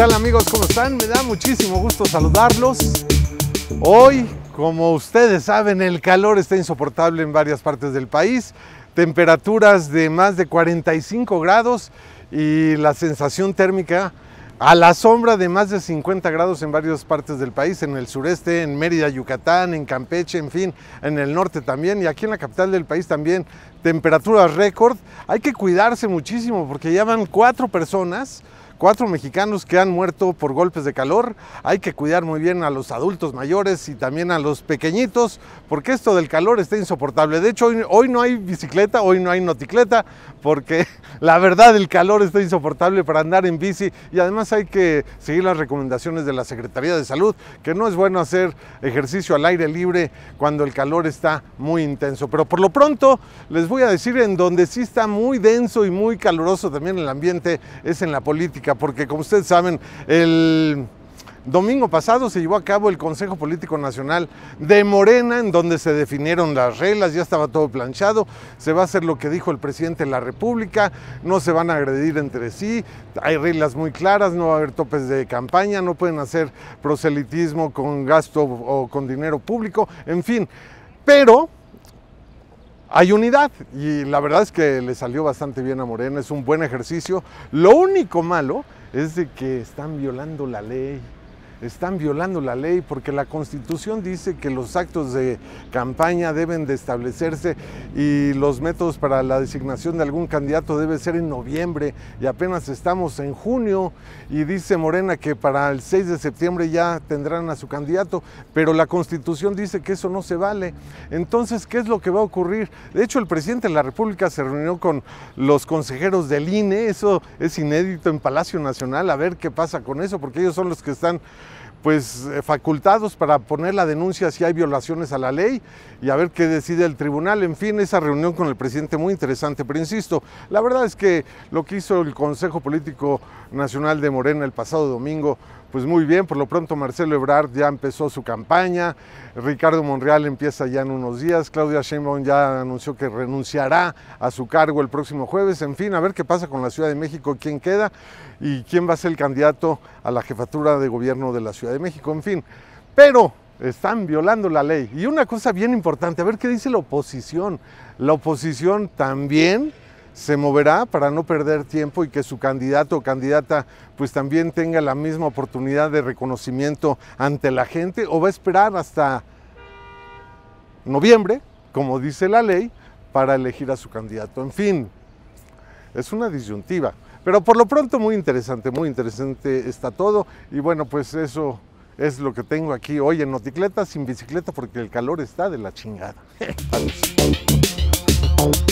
tal amigos? ¿Cómo están? Me da muchísimo gusto saludarlos. Hoy, como ustedes saben, el calor está insoportable en varias partes del país. Temperaturas de más de 45 grados y la sensación térmica a la sombra de más de 50 grados en varias partes del país, en el sureste, en Mérida, Yucatán, en Campeche, en fin, en el norte también y aquí en la capital del país también temperaturas récord. Hay que cuidarse muchísimo porque ya van cuatro personas cuatro mexicanos que han muerto por golpes de calor. Hay que cuidar muy bien a los adultos mayores y también a los pequeñitos, porque esto del calor está insoportable. De hecho, hoy, no hay bicicleta, hoy no hay noticleta, porque la verdad el calor está insoportable para andar en bici y además hay que seguir las recomendaciones de la Secretaría de Salud, que no es bueno hacer ejercicio al aire libre cuando el calor está muy intenso. Pero por lo pronto les voy a decir en donde sí está muy denso y muy caluroso también el ambiente es en la política porque como ustedes saben, el domingo pasado se llevó a cabo el Consejo Político Nacional de Morena, en donde se definieron las reglas, ya estaba todo planchado, se va a hacer lo que dijo el presidente de la República, no se van a agredir entre sí, hay reglas muy claras, no va a haber topes de campaña, no pueden hacer proselitismo con gasto o con dinero público, en fin, pero hay unidad y la verdad es que le salió bastante bien a Morena, es un buen ejercicio. Lo único malo es de que están violando la ley están violando la ley porque la Constitución dice que los actos de campaña deben de establecerse y los métodos para la designación de algún candidato debe ser en noviembre y apenas estamos en junio y dice Morena que para el 6 de septiembre ya tendrán a su candidato, pero la Constitución dice que eso no se vale. Entonces, ¿qué es lo que va a ocurrir? De hecho, el presidente de la República se reunió con los consejeros del INE, eso es inédito en Palacio Nacional, a ver qué pasa con eso, porque ellos son los que están pues eh, facultados para poner la denuncia si hay violaciones a la ley y a ver qué decide el tribunal. En fin, esa reunión con el presidente muy interesante, pero insisto, la verdad es que lo que hizo el Consejo Político Nacional de Morena el pasado domingo pues muy bien, por lo pronto Marcelo Ebrard ya empezó su campaña, Ricardo Monreal empieza ya en unos días, Claudia Sheinbaum ya anunció que renunciará a su cargo el próximo jueves, en fin, a ver qué pasa con la Ciudad de México, quién queda y quién va a ser el candidato a la jefatura de gobierno de la Ciudad de México, en fin. Pero están violando la ley. Y una cosa bien importante, a ver qué dice la oposición. La oposición también se moverá para no perder tiempo y que su candidato o candidata pues también tenga la misma oportunidad de reconocimiento ante la gente o va a esperar hasta noviembre, como dice la ley, para elegir a su candidato. En fin, es una disyuntiva. Pero por lo pronto muy interesante, muy interesante está todo. Y bueno, pues eso es lo que tengo aquí hoy en Noticleta sin bicicleta porque el calor está de la chingada.